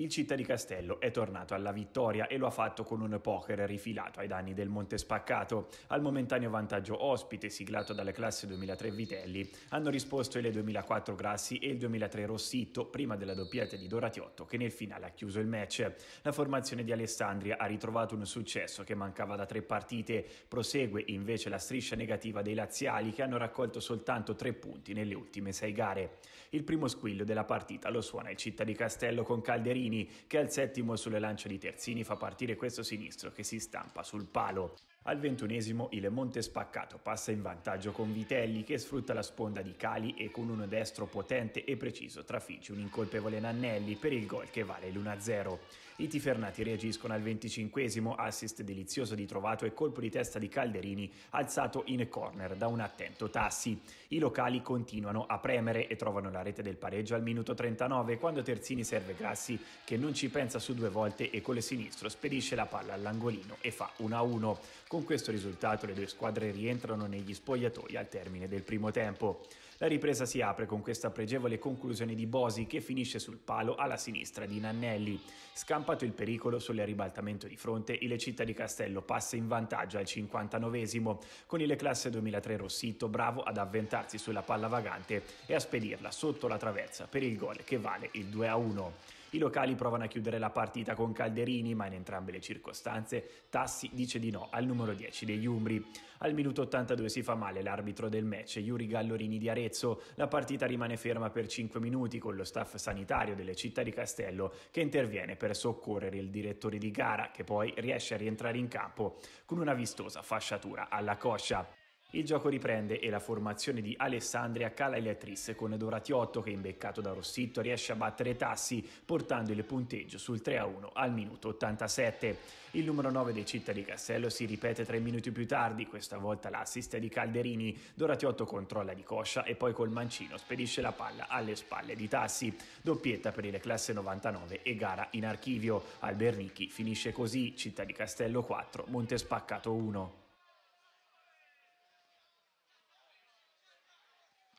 Il Città di Castello è tornato alla vittoria e lo ha fatto con un poker rifilato ai danni del Monte Spaccato. Al momentaneo vantaggio ospite, siglato dalle classi 2003 Vitelli, hanno risposto le 2004 Grassi e il 2003 Rossitto, prima della doppietta di Doratiotto, che nel finale ha chiuso il match. La formazione di Alessandria ha ritrovato un successo che mancava da tre partite. Prosegue invece la striscia negativa dei laziali, che hanno raccolto soltanto tre punti nelle ultime sei gare. Il primo squillo della partita lo suona il Città di Castello con Calderino Chiellini che al settimo sulle lance di Terzini fa partire questo sinistro che si stampa sul palo. Al ventunesimo il Monte Spaccato passa in vantaggio con Vitelli che sfrutta la sponda di Cali e con uno destro potente e preciso trafigge un incolpevole Nannelli per il gol che vale l'1-0. I tifernati reagiscono al venticinquesimo, assist delizioso di Trovato e colpo di testa di Calderini alzato in corner da un attento Tassi. I locali continuano a premere e trovano la rete del pareggio al minuto 39 quando Terzini serve Grassi che non ci pensa su due volte e con le sinistro spedisce la palla all'angolino e fa 1-1. Con con questo risultato le due squadre rientrano negli spogliatoi al termine del primo tempo. La ripresa si apre con questa pregevole conclusione di Bosi che finisce sul palo alla sinistra di Nannelli. Scampato il pericolo sulle ribaltamento di fronte, il Città di Castello passa in vantaggio al 59esimo, con il classe 2003 Rossito bravo ad avventarsi sulla palla vagante e a spedirla sotto la traversa per il gol che vale il 2-1. I locali provano a chiudere la partita con Calderini, ma in entrambe le circostanze Tassi dice di no al numero 10 degli Umbri. Al minuto 82 si fa male l'arbitro del match, Yuri Gallorini di Arezzo. La partita rimane ferma per 5 minuti con lo staff sanitario delle città di Castello che interviene per soccorrere il direttore di gara, che poi riesce a rientrare in campo con una vistosa fasciatura alla coscia. Il gioco riprende e la formazione di Alessandria cala le attrisse con Doratiotto che imbeccato da Rossitto riesce a battere Tassi portando il punteggio sul 3-1 al minuto 87. Il numero 9 dei Città di Castello si ripete tre minuti più tardi, questa volta l'assist di Calderini. Doratiotto controlla di coscia e poi col mancino spedisce la palla alle spalle di Tassi. Doppietta per il classe 99 e gara in archivio. Albernichi finisce così Città di Castello 4, Montespaccato 1.